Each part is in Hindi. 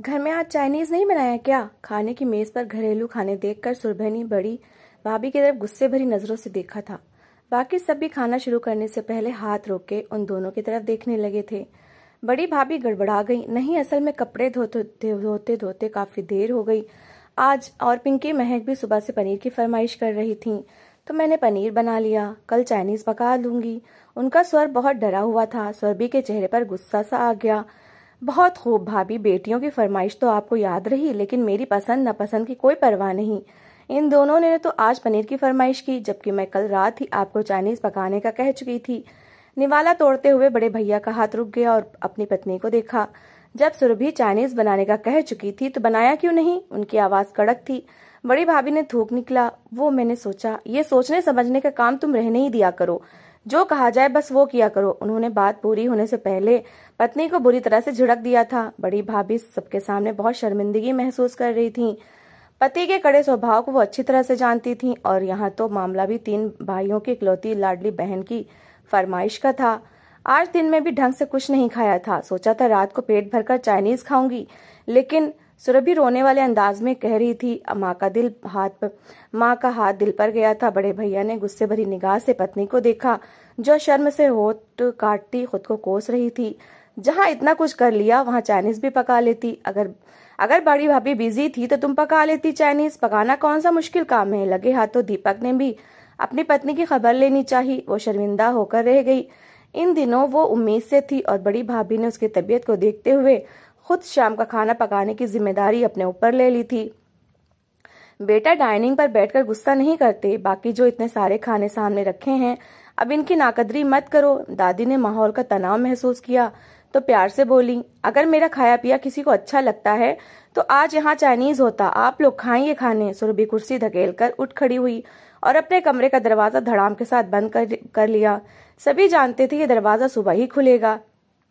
घर में आज चाइनीज नहीं बनाया क्या खाने की मेज पर घरेलू खाने देखकर सुरभनी बड़ी भाभी की तरफ गुस्से भरी नजरों से देखा था बाकी सब भी खाना शुरू करने से पहले हाथ रोक के उन दोनों की तरफ देखने लगे थे बड़ी भाभी गड़बड़ा गई नहीं असल में कपड़े धोते धोते धोते काफी देर हो गई आज और पिंकी महक भी सुबह से पनीर की फरमाइश कर रही थी तो मैंने पनीर बना लिया कल चाइनीज पका लूंगी उनका स्वर बहुत डरा हुआ था स्वर्बी के चेहरे पर गुस्सा सा आ गया बहुत खूब भाभी बेटियों की फरमाइश तो आपको याद रही लेकिन मेरी पसंद नापसंद की कोई परवाह नहीं इन दोनों ने तो आज पनीर की फरमाइश की जबकि मैं कल रात ही आपको चाइनीज पकाने का कह चुकी थी निवाला तोड़ते हुए बड़े भैया का हाथ रुक गया और अपनी पत्नी को देखा जब सुरभि चाइनीज बनाने का कह चुकी थी तो बनाया क्यों नहीं उनकी आवाज कड़क थी बड़ी भाभी ने थूक निकला वो मैंने सोचा ये सोचने समझने का काम तुम रहने ही दिया करो जो कहा जाए बस वो किया करो उन्होंने बात पूरी होने से पहले पत्नी को बुरी तरह से झिड़क दिया था बड़ी भाभी सबके सामने बहुत शर्मिंदगी महसूस कर रही थी पति के कड़े स्वभाव को वो अच्छी तरह से जानती थी और यहाँ तो मामला भी तीन भाइयों की इकलौती लाडली बहन की फरमाइश का था आज दिन में भी ढंग से कुछ नहीं खाया था सोचा था रात को पेट भरकर चाइनीज खाऊंगी लेकिन सुरभि रोने वाले अंदाज में कह रही थी माँ का दिल हाथ पर माँ का हाथ दिल पर गया था बड़े भैया ने गुस्से भरी निगाह से पत्नी को देखा जो शर्म से होट काटती खुद को कोस रही थी जहाँ इतना कुछ कर लिया वहाँ चाइनीज भी पका लेती अगर अगर बड़ी भाभी बिजी थी तो तुम पका लेती चाइनीज पकाना कौन सा मुश्किल काम है लगे हाथों दीपक ने भी अपनी पत्नी की खबर लेनी चाहिए वो शर्मिंदा होकर रह गई इन दिनों वो उम्मीद से थी और बड़ी भाभी ने उसकी तबीयत को देखते हुए खुद शाम का खाना पकाने की जिम्मेदारी अपने ऊपर ले ली थी बेटा डाइनिंग पर बैठकर गुस्सा नहीं करते बाकी जो इतने सारे खाने सामने रखे हैं अब इनकी नाकदरी मत करो दादी ने माहौल का तनाव महसूस किया तो प्यार से बोली अगर मेरा खाया पिया किसी को अच्छा लगता है तो आज यहाँ चाइनीज होता आप लोग खाएंगे खाने सुरभि कुर्सी धकेल कर उठ खड़ी हुई और अपने कमरे का दरवाजा धड़ाम के साथ बंद कर, कर लिया सभी जानते थे ये दरवाजा सुबह ही खुलेगा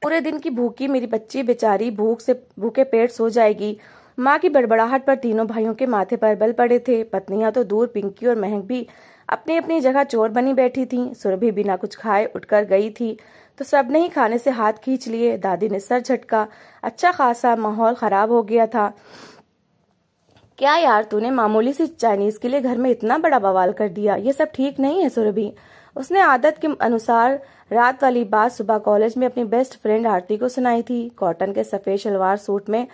पूरे दिन की भूखी मेरी बच्ची बेचारी भूख से भूखे पेट सो जाएगी माँ की बड़बड़ाहट पर तीनों भाइयों के माथे पर बल पड़े थे पत्नियां तो दूर पिंकी और महक भी अपनी अपनी जगह चोर बनी बैठी थीं सुरभि बिना कुछ खाए उठकर गई थी तो सबने ही खाने से हाथ खींच लिए दादी ने सर झटका अच्छा खासा माहौल खराब हो गया था क्या यार तूने मामूली सी चाइनीज के लिए घर में इतना बड़ा बवाल कर दिया ये सब ठीक नहीं है सुरभि उसने आदत के अनुसार रात वाली बात सुबह कॉलेज में अपनी बेस्ट फ्रेंड आरती को सुनाई थी कॉटन के सफेद शलवार सूट में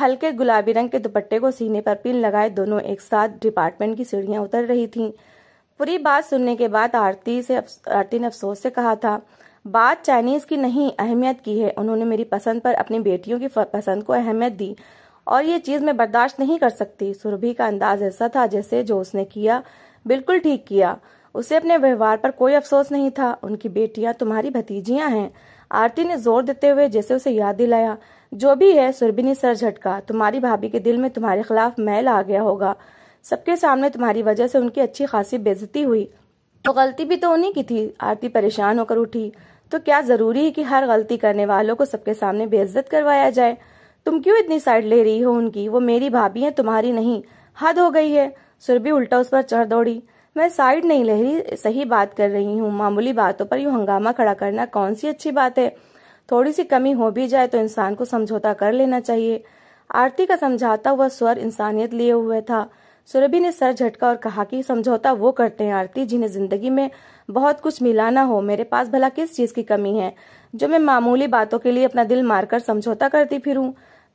हल्के गुलाबी रंग के दुपट्टे को सीने पर पिन लगाए दोनों एक साथ डिपार्टमेंट की सीढ़ियां उतर रही थीं पूरी बात सुनने के बाद आरती से आरती ने अफसोस से कहा था बात चाइनीज़ की नहीं अहमियत की है उन्होंने मेरी पसंद पर अपनी बेटियों की पसंद को अहमियत दी और ये चीज़ मैं बर्दाश्त नहीं कर सकती सुरभि का अंदाज ऐसा था जैसे जो उसने किया बिल्कुल ठीक किया उसे अपने व्यवहार पर कोई अफसोस नहीं था उनकी बेटियां तुम्हारी भतीजियां हैं आरती ने जोर देते हुए जैसे उसे याद दिलाया जो भी है सुरभि ने सर झटका तुम्हारी भाभी के दिल में तुम्हारे खिलाफ मैल आ गया होगा सबके सामने तुम्हारी वजह से उनकी अच्छी खासी बेजती हुई तो गलती भी तो उन्हीं की थी आरती परेशान होकर उठी तो क्या जरूरी है कि हर गलती करने वालों को सबके सामने बेइज्जत करवाया जाए तुम क्यों इतनी साइड ले रही हो उनकी वो मेरी भाभी है तुम्हारी नहीं हद हो गई है सुरभि उल्टा उस पर चढ़ दौड़ी मैं साइड नहीं ले रही सही बात कर रही हूँ मामूली बातों पर यूँ हंगामा खड़ा करना कौन सी अच्छी बात है थोड़ी सी कमी हो भी जाए तो इंसान को समझौता कर लेना चाहिए आरती का समझाता हुआ स्वर इंसानियत लिए हुए था सुरभि ने सर झटका और कहा कि समझौता वो करते हैं आरती जिन्हें जिंदगी में बहुत कुछ मिला ना हो मेरे पास भला किस चीज की कमी है जो मैं मामूली बातों के लिए अपना दिल मारकर समझौता करती फिर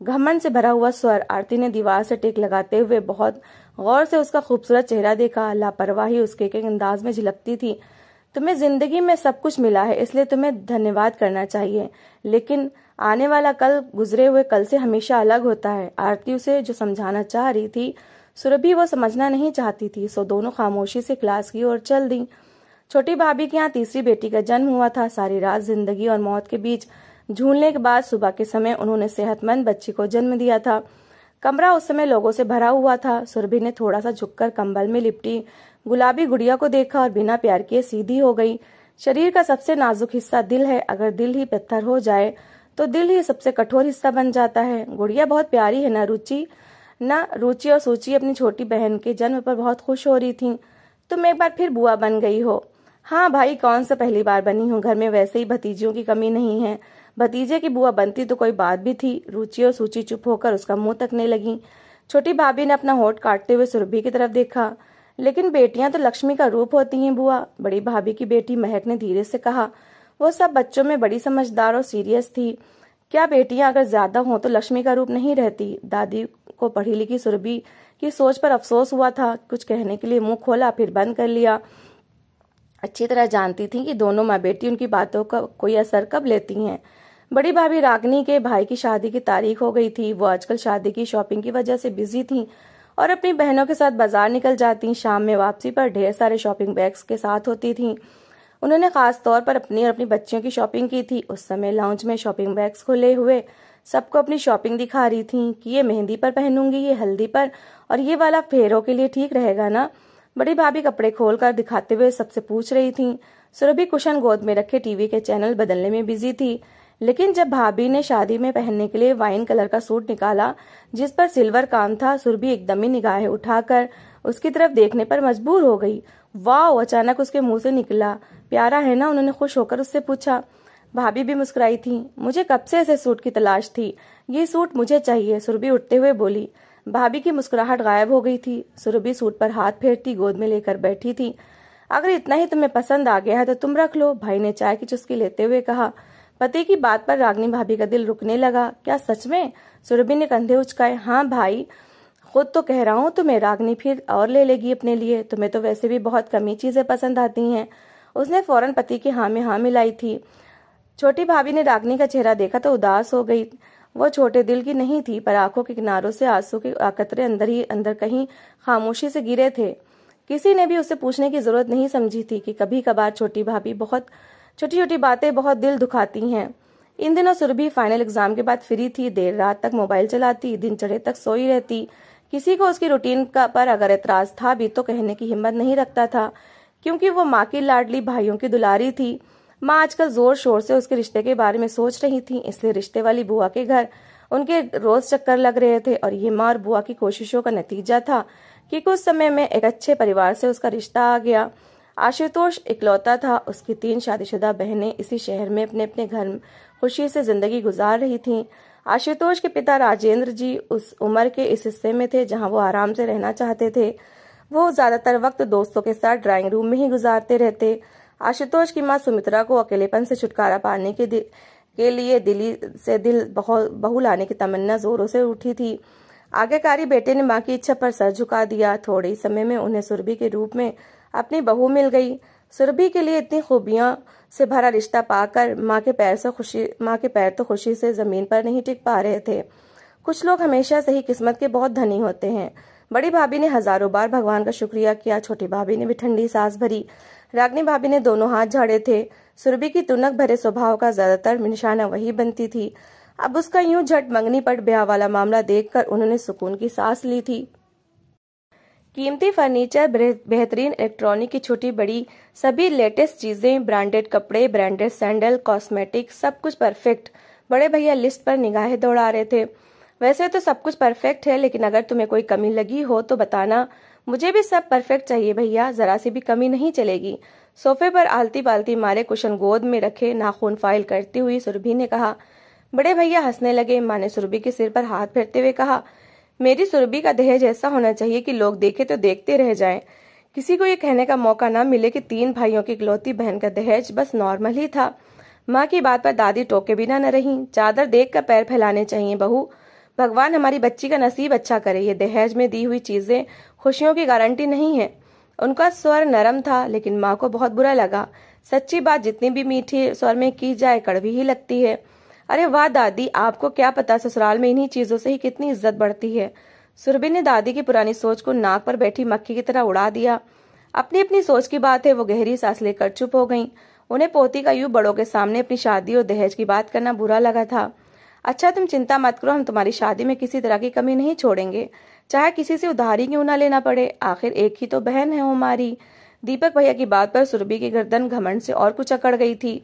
घमंड से भरा हुआ स्वर आरती ने दीवार से टेक लगाते हुए बहुत गौर से उसका खूबसूरत चेहरा देखा लापरवाही उसके के अंदाज में झिलकती थी तुम्हें जिंदगी में सब कुछ मिला है इसलिए तुम्हें धन्यवाद करना चाहिए लेकिन आने वाला कल गुजरे हुए कल से हमेशा अलग होता है आरती उसे जो समझाना चाह रही थी सुरभि वो समझना नहीं चाहती थी सो दोनों खामोशी से क्लास की ओर चल दी छोटी भाभी के यहाँ तीसरी बेटी का जन्म हुआ था सारी रात जिंदगी और मौत के बीच झूलने के बाद सुबह के समय उन्होंने सेहतमंद बच्ची को जन्म दिया था कमरा उस समय लोगों से भरा हुआ था सुरभि ने थोड़ा सा झुककर कंबल में लिपटी गुलाबी गुड़िया को देखा और बिना प्यार किए सीधी हो गई शरीर का सबसे नाजुक हिस्सा दिल है अगर दिल ही पत्थर हो जाए तो दिल ही सबसे कठोर हिस्सा बन जाता है गुड़िया बहुत प्यारी है न रुचि न रुचि और सूची अपनी छोटी बहन के जन्म पर बहुत खुश हो रही थी तुम एक बार फिर बुआ बन गई हो हाँ भाई कौन सा पहली बार बनी हूँ घर में वैसे ही भतीजियों की कमी नहीं है भतीजे की बुआ बनती तो कोई बात भी थी रुचि और सूची चुप होकर उसका मुंह तकने लगी छोटी भाभी ने अपना होठ काटते हुए सुरभि की तरफ देखा लेकिन बेटियां तो लक्ष्मी का रूप होती हैं बुआ बड़ी भाभी की बेटी महक ने धीरे से कहा वो सब बच्चों में बड़ी समझदार और सीरियस थी क्या बेटियां अगर ज्यादा हों तो लक्ष्मी का रूप नहीं रहती दादी को पढ़ी लिखी सुरभि की सोच पर अफसोस हुआ था कुछ कहने के लिए मुंह खोला फिर बंद कर लिया अच्छी तरह जानती थी कि दोनों माँ बेटी उनकी बातों का कोई असर कब लेती हैं बड़ी भाभी रागनी के भाई की शादी की तारीख हो गई थी वो आजकल शादी की शॉपिंग की वजह से बिजी थी और अपनी बहनों के साथ बाजार निकल जाती शाम में वापसी पर ढेर सारे शॉपिंग बैग्स के साथ होती थी उन्होंने खास तौर पर अपनी और अपनी बच्चियों की शॉपिंग की थी उस समय लाउंज में शॉपिंग बैग्स खुले हुए सबको अपनी शॉपिंग दिखा रही थी कि ये मेहंदी पर पहनूंगी ये हल्दी पर और ये वाला फेरों के लिए ठीक रहेगा ना बड़ी भाभी कपड़े खोलकर दिखाते हुए सबसे पूछ रही थी सुरभि कुशन गोद में रखे टीवी के चैनल बदलने में बिजी थी लेकिन जब भाभी ने शादी में पहनने के लिए वाइन कलर का सूट निकाला जिस पर सिल्वर काम था सुरभि एकदम ही निगाहें उठाकर उसकी तरफ देखने पर मजबूर हो गई वाह अचानक उसके मुंह से निकला प्यारा है ना उन्होंने खुश होकर उससे पूछा भाभी भी मुस्कुराई थी मुझे कब से ऐसे सूट की तलाश थी ये सूट मुझे चाहिए सुरभि उठते हुए बोली भाभी की मुस्कुराहट गायब हो गई थी सुरभि सूट पर हाथ फेरती गोद में लेकर बैठी थी अगर इतना ही तुम्हें पसंद आ गया है तो तुम रख लो भाई ने चाय की चुस्की लेते हुए कहा पति की बात पर रागनी भाभी का दिल रुकने लगा क्या सच में सुरभि ने कंधे उचकाए हाँ भाई खुद तो कह रहा हूँ तुम्हें रागनी फिर और ले लेगी अपने लिए तुम्हें तो वैसे भी बहुत कमी चीजें पसंद आती हैं उसने फौरन पति की हाँ में हाँ मिलाई थी छोटी भाभी ने रागनी का चेहरा देखा तो उदास हो गई वह छोटे दिल की नहीं थी पर आंखों के किनारों से आंसू के कतरे अंदर ही अंदर कहीं खामोशी से गिरे थे किसी ने भी उसे पूछने की जरूरत नहीं समझी थी कि कभी कभार छोटी भाभी बहुत छोटी छोटी बातें बहुत दिल दुखाती हैं इन दिनों सुरभि फाइनल एग्जाम के बाद फ्री थी देर रात तक मोबाइल चलाती दिन चढ़े तक सोई रहती किसी को उसकी रूटीन का पर अगर एतराज था भी तो कहने की हिम्मत नहीं रखता था क्योंकि वो माँ की लाडली भाइयों की दुलारी थी माँ आजकल जोर शोर से उसके रिश्ते के बारे में सोच रही थी इसलिए रिश्ते वाली बुआ के घर उनके रोज चक्कर लग रहे थे और ये माँ और बुआ की कोशिशों का नतीजा था कि कुछ समय में एक अच्छे परिवार से उसका रिश्ता आ गया आशुतोष इकलौता था उसकी तीन शादीशुदा बहनें इसी शहर में अपने अपने घर खुशी से जिंदगी गुजार रही थीं आशुतोष के पिता राजेंद्र जी उस उम्र के इस हिस्से में थे जहां वो आराम से रहना चाहते थे वो ज्यादातर वक्त दोस्तों के साथ ड्राइंग रूम में ही गुजारते रहते आशुतोष की मां सुमित्रा को अकेलेपन से छुटकारा पाने के के लिए दिल्ली से दिल बहु लाने की तमन्ना जोरों से उठी थी आज्ञाकारी बेटे ने मां की इच्छा पर सर झुका दिया थोड़े ही समय में उन्हें सुरभि के रूप में अपनी बहू मिल गई सुरभि के लिए इतनी खूबियों से भरा रिश्ता पाकर माँ के पैर से खुशी माँ के पैर तो खुशी से जमीन पर नहीं टिक पा रहे थे कुछ लोग हमेशा से ही किस्मत के बहुत धनी होते हैं बड़ी भाभी ने हजारों बार भगवान का शुक्रिया किया छोटी भाभी ने भी ठंडी सांस भरी रागनी भाभी ने दोनों हाथ झाड़े थे सुरभि की तुनक भरे स्वभाव का ज्यादातर निशाना वही बनती थी अब उसका यूं झट मंगनी पट ब्याह वाला मामला देखकर उन्होंने सुकून की सांस ली थी कीमती फर्नीचर बेहतरीन इलेक्ट्रॉनिक की छोटी बड़ी सभी लेटेस्ट चीजें ब्रांडेड कपड़े ब्रांडेड सैंडल कॉस्मेटिक सब कुछ परफेक्ट बड़े भैया लिस्ट पर निगाहें दौड़ा रहे थे वैसे तो सब कुछ परफेक्ट है लेकिन अगर तुम्हें कोई कमी लगी हो तो बताना मुझे भी सब परफेक्ट चाहिए भैया जरा सी भी कमी नहीं चलेगी सोफे पर आलती पालती मारे कुशन गोद में रखे नाखून फाइल करती हुई सुरभि ने कहा बड़े भैया हंसने लगे माँ ने सुरभि के सिर पर हाथ फेरते हुए कहा मेरी सुरभि का दहेज ऐसा होना चाहिए कि लोग देखे तो देखते रह जाएं। किसी को ये कहने का मौका ना मिले कि तीन भाइयों की इकलौती बहन का दहेज बस नॉर्मल ही था माँ की बात पर दादी टोके बिना न रही चादर देख कर पैर फैलाने चाहिए बहू भगवान हमारी बच्ची का नसीब अच्छा करे ये दहेज में दी हुई चीजें खुशियों की गारंटी नहीं है उनका स्वर नरम था लेकिन माँ को बहुत बुरा लगा सच्ची बात जितनी भी मीठी स्वर में की जाए कड़वी ही लगती है अरे वाह दादी आपको क्या पता ससुराल में इन्हीं चीजों से ही कितनी इज्जत बढ़ती है सुरभि ने दादी की पुरानी सोच को नाक पर बैठी मक्खी की तरह उड़ा दिया अपनी अपनी सोच की बात है वो गहरी सांस लेकर चुप हो गईं। उन्हें पोती का यूं बड़ों के सामने अपनी शादी और दहेज की बात करना बुरा लगा था अच्छा तुम चिंता मत करो हम तुम्हारी शादी में किसी तरह की कमी नहीं छोड़ेंगे चाहे किसी से उधारी क्यों ना लेना पड़े आखिर एक ही तो बहन है हमारी दीपक भैया की बात पर सुरभि की गर्दन घमंड से और कुछ अकड़ गई थी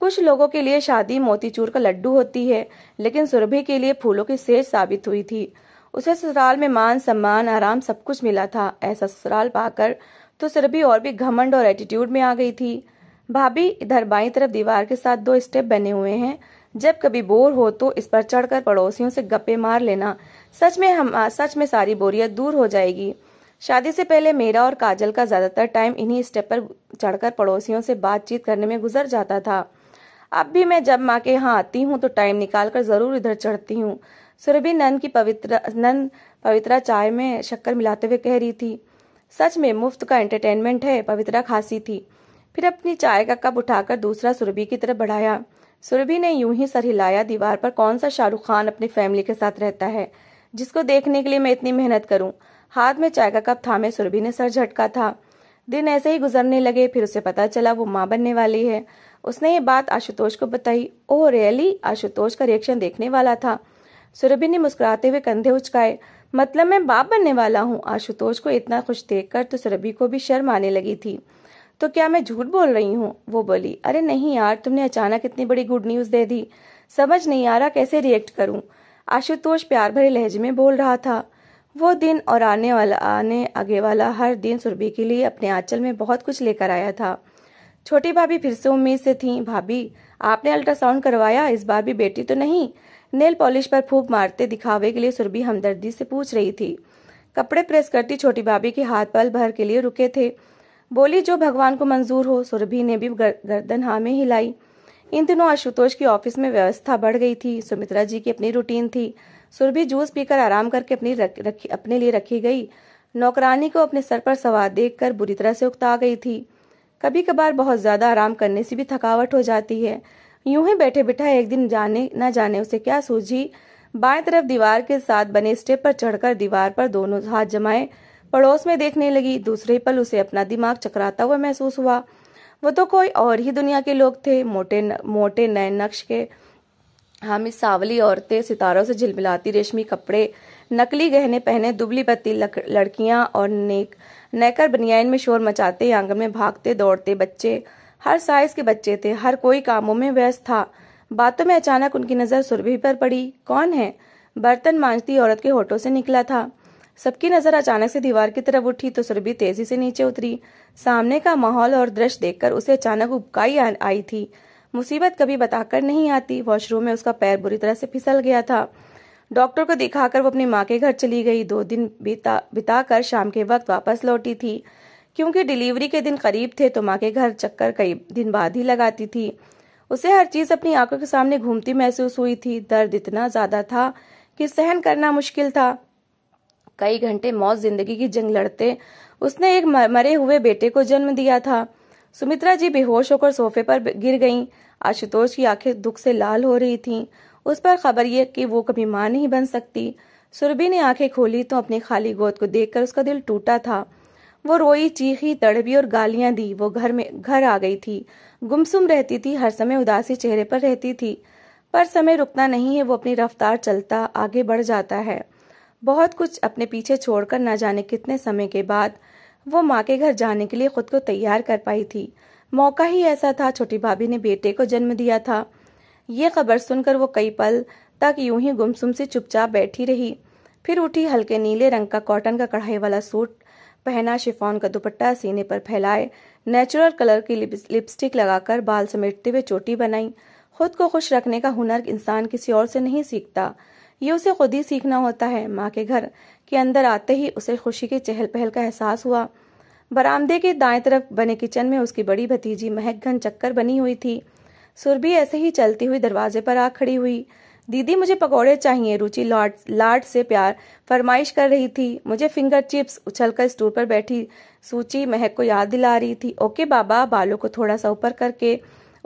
कुछ लोगों के लिए शादी मोतीचूर का लड्डू होती है लेकिन सुरभि के लिए फूलों की सेज साबित हुई थी उसे ससुराल में मान सम्मान आराम सब कुछ मिला था ऐसा ससुराल पाकर तो सुरभि और भी घमंड और एटीट्यूड में आ गई थी भाभी इधर बाई तरफ दीवार के साथ दो स्टेप बने हुए हैं जब कभी बोर हो तो इस पर चढ़कर पड़ोसियों से गप्पे मार लेना सच में हम सच में सारी बोरियत दूर हो जाएगी शादी से पहले मेरा और काजल का ज्यादातर टाइम इन्हीं स्टेप पर चढ़कर पड़ोसियों से बातचीत करने में गुजर जाता था अब भी मैं जब माँ के यहाँ आती हूँ तो टाइम निकाल कर जरूर इधर चढ़ती हूँ सुरभि नन की पवित्र नन पवित्रा चाय में शक्कर मिलाते हुए कह रही थी सच में मुफ्त का एंटरटेनमेंट है पवित्रा खासी थी फिर अपनी चाय का कप उठाकर दूसरा सुरभि की तरफ बढ़ाया सुरभि ने यूं ही सर हिलाया दीवार पर कौन सा शाहरुख खान अपनी फैमिली के साथ रहता है जिसको देखने के लिए मैं इतनी मेहनत करूं हाथ में चाय का कप थामे सुरभि ने सर झटका था दिन ऐसे ही गुजरने लगे फिर उसे पता चला वो माँ बनने वाली है उसने ये बात आशुतोष को बताई ओह रियली आशुतोष का रिएक्शन देखने वाला था सुरभि ने मुस्कुराते हुए कंधे उचकाए मतलब मैं बाप बनने वाला हूँ आशुतोष को इतना खुश देखकर तो सुरभि को भी शर्म आने लगी थी तो क्या मैं झूठ बोल रही हूँ वो बोली अरे नहीं यार तुमने अचानक इतनी बड़ी गुड न्यूज दे दी समझ नहीं आ रहा कैसे रिएक्ट करूँ आशुतोष प्यार भरे लहजे में बोल रहा था वो दिन और आने वाला आने आगे वाला हर दिन सुरभि के लिए अपने आंचल में बहुत कुछ लेकर आया था छोटी भाभी फिर से उम्मीद से थी भाभी आपने अल्ट्रासाउंड करवाया इस बार भी बेटी तो नहीं नेल पॉलिश पर फूक मारते दिखावे के लिए सुरभि हमदर्दी से पूछ रही थी कपड़े प्रेस करती छोटी भाभी के हाथ पल भर के लिए रुके थे बोली जो भगवान को मंजूर हो सुरभि ने भी गर्दन हाँ में हिलाई इन दिनों आशुतोष की ऑफिस में व्यवस्था बढ़ गई थी सुमित्रा जी की अपनी रूटीन थी सुरभि जूस पीकर आराम करके अपनी रख, रख, अपने लिए रखी गई नौकरानी को अपने सर पर सवार देख कर बुरी तरह से उकता गई थी कभी कभार बहुत ज्यादा आराम करने से भी थकावट हो जाती है यूं ही बैठे बिठा एक दिन जाने न जाने उसे क्या सूझी बाएं तरफ दीवार के साथ बने स्टेप पर चढ़कर दीवार पर दोनों हाथ जमाए पड़ोस में देखने लगी दूसरे पल उसे अपना दिमाग चकराता हुआ महसूस हुआ वो तो कोई और ही दुनिया के लोग थे मोटे न, मोटे नए नक्श के हामिद सावली औरतें सितारों से झिलमिलाती रेशमी कपड़े नकली गहने पहने दुबली बत्ती लड़कियां और नेक नेकर बनियाइन में शोर मचाते आंगन में भागते दौड़ते बच्चे हर साइज के बच्चे थे हर कोई कामों में व्यस्त था बातों में अचानक उनकी नजर सुरभि पर पड़ी कौन है बर्तन मांझती औरत के होठों से निकला था सबकी नजर अचानक से दीवार की तरफ उठी तो सुरभि तेजी से नीचे उतरी सामने का माहौल और दृश्य देखकर उसे अचानक उबकाई आई थी मुसीबत कभी बताकर नहीं आती वॉशरूम में उसका पैर बुरी तरह से फिसल गया था डॉक्टर को दिखाकर वो अपनी माँ के घर चली गई दो दिन बिता बिताकर शाम के वक्त वापस लौटी थी क्योंकि डिलीवरी के दिन करीब थे तो माँ के घर चक्कर कई दिन बाद ही लगाती थी उसे हर चीज अपनी आंखों के सामने घूमती महसूस हुई थी दर्द इतना ज्यादा था कि सहन करना मुश्किल था कई घंटे मौत जिंदगी की जंग लड़ते उसने एक मरे हुए बेटे को जन्म दिया था सुमित्रा जी बेहोश होकर सोफे पर गिर गईं आशुतोष की आंखें दुख से लाल हो रही थीं उस पर खबर यह कि वो कभी मां नहीं बन सकती सुरभि ने आंखें खोली तो अपनी खाली गोद को देखकर उसका दिल टूटा था वो रोई चीखी तड़बी और गालियां दी वो घर में घर आ गई थी गुमसुम रहती थी हर समय उदासी चेहरे पर रहती थी पर समय रुकता नहीं है वो अपनी रफ्तार चलता आगे बढ़ जाता है बहुत कुछ अपने पीछे छोड़कर न जाने कितने समय के बाद वो माँ के घर जाने के लिए खुद को तैयार कर पाई थी मौका ही ऐसा था छोटी भाभी ने बेटे को जन्म दिया था ये खबर सुनकर वो कई पल तक यूं ही गुमसुम से चुपचाप बैठी रही फिर उठी हल्के नीले रंग का कॉटन का कढ़ाई वाला सूट पहना शिफॉन का दुपट्टा सीने पर फैलाए नेचुरल कलर की लिपस्टिक लगाकर बाल समेटते हुए चोटी बनाई खुद को खुश रखने का हुनर इंसान किसी और से नहीं सीखता ये उसे खुद ही सीखना होता है माँ के घर के अंदर आते ही उसे खुशी के चहल पहल का एहसास हुआ बरामदे के दाएं तरफ बने किचन में उसकी बड़ी भतीजी महक घन चक्कर बनी हुई थी सुरभि ऐसे ही चलती हुई दरवाजे पर आ खड़ी हुई दीदी मुझे पकौड़े चाहिए रुचि लाड लाड से प्यार फरमाइश कर रही थी मुझे फिंगर चिप्स उछलकर स्टूल पर बैठी सूची महक को याद दिला रही थी ओके बाबा बालों को थोड़ा सा ऊपर करके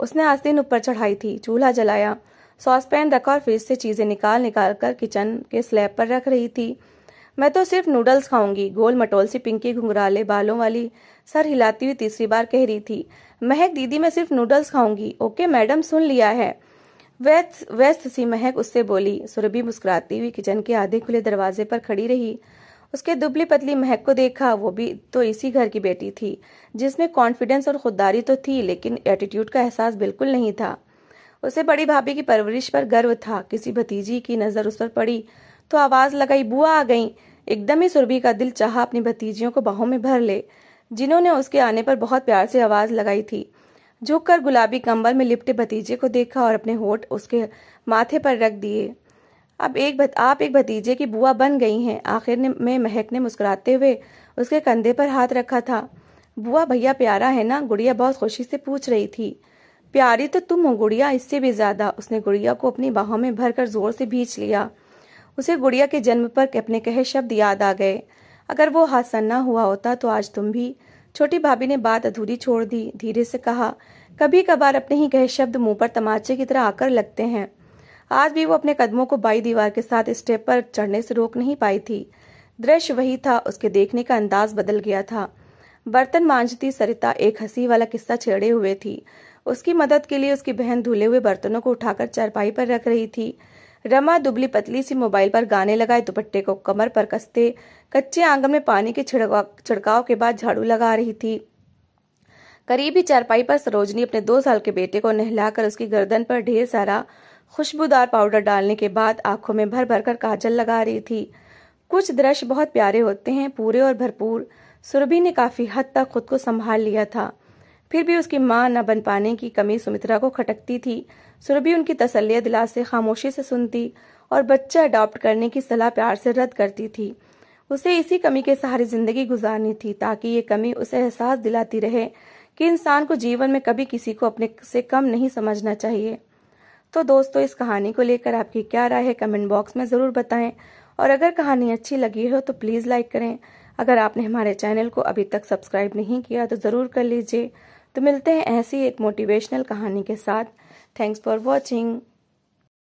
उसने आस्तीन ऊपर चढ़ाई थी चूल्हा जलाया सॉस पैन रखा और फ्रिज से चीज़ें निकाल निकाल कर किचन के स्लैब पर रख रही थी मैं तो सिर्फ नूडल्स खाऊंगी गोल मटोल सी पिंकी घुंघराले बालों वाली सर हिलाती हुई तीसरी बार कह रही थी महक दीदी मैं सिर्फ नूडल्स खाऊंगी ओके मैडम सुन लिया है व्यस्त व्यस्त सी महक उससे बोली सुरभि मुस्कुराती हुई किचन के आधे खुले दरवाजे पर खड़ी रही उसके दुबली पतली महक को देखा वो भी तो इसी घर की बेटी थी जिसमें कॉन्फिडेंस और खुददारी तो थी लेकिन एटीट्यूड का एहसास बिल्कुल नहीं था उसे बड़ी भाभी की परवरिश पर गर्व था किसी भतीजी की नजर उस पर पड़ी तो आवाज लगाई बुआ आ गई एकदम ही सुरभि का दिल चाह अपनी भतीजियों को बाहों में भर ले जिन्होंने उसके आने पर बहुत प्यार से आवाज लगाई थी झुककर गुलाबी कंबल में लिपटे भतीजे को देखा और अपने होठ उसके माथे पर रख दिए अब एक भत, आप एक भतीजे की बुआ बन गई हैं आखिर में महक ने मुस्कुराते हुए उसके कंधे पर हाथ रखा था बुआ भैया प्यारा है ना गुड़िया बहुत खुशी से पूछ रही थी प्यारी तो तुम हो गुड़िया इससे भी ज्यादा उसने गुड़िया को अपनी बाहों में भरकर जोर से भींच लिया उसे गुड़िया के जन्म पर अपने कहे शब्द याद आ गए अगर वो हासन ना हुआ होता तो आज तुम भी छोटी भाभी ने बात अधूरी छोड़ दी धीरे से कहा कभी कभार अपने ही कहे शब्द मुंह पर तमाचे की तरह आकर लगते हैं आज भी वो अपने कदमों को बाई दीवार के साथ स्टेप पर चढ़ने से रोक नहीं पाई थी दृश्य वही था उसके देखने का अंदाज बदल गया था बर्तन मांझती सरिता एक हंसी वाला किस्सा छेड़े हुए थी उसकी मदद के लिए उसकी बहन धुले हुए बर्तनों को उठाकर चारपाई पर रख रही थी रमा दुबली पतली सी मोबाइल पर गाने लगाए दुपट्टे को कमर पर कसते कच्चे आंगन में पानी के छिड़काव के बाद झाड़ू लगा रही थी करीब ही चारपाई पर सरोजनी अपने दो साल के बेटे को नहलाकर उसकी गर्दन पर ढेर सारा खुशबूदार पाउडर डालने के बाद आंखों में भर भर कर काजल लगा रही थी कुछ दृश्य बहुत प्यारे होते हैं पूरे और भरपूर सुरभि ने काफी हद तक खुद को संभाल लिया था फिर भी उसकी माँ न बन पाने की कमी सुमित्रा को खटकती थी सुरभि उनकी तसल्ली दिला से खामोशी से सुनती और बच्चा अडॉप्ट करने की सलाह प्यार से रद्द करती थी उसे इसी कमी के सहारे जिंदगी गुजारनी थी ताकि ये कमी उसे एहसास दिलाती रहे कि इंसान को जीवन में कभी किसी को अपने से कम नहीं समझना चाहिए तो दोस्तों इस कहानी को लेकर आपकी क्या राय है कमेंट बॉक्स में ज़रूर बताएं और अगर कहानी अच्छी लगी हो तो प्लीज़ लाइक करें अगर आपने हमारे चैनल को अभी तक सब्सक्राइब नहीं किया तो ज़रूर कर लीजिए तो मिलते हैं ऐसी एक मोटिवेशनल कहानी के साथ थैंक्स फॉर वॉचिंग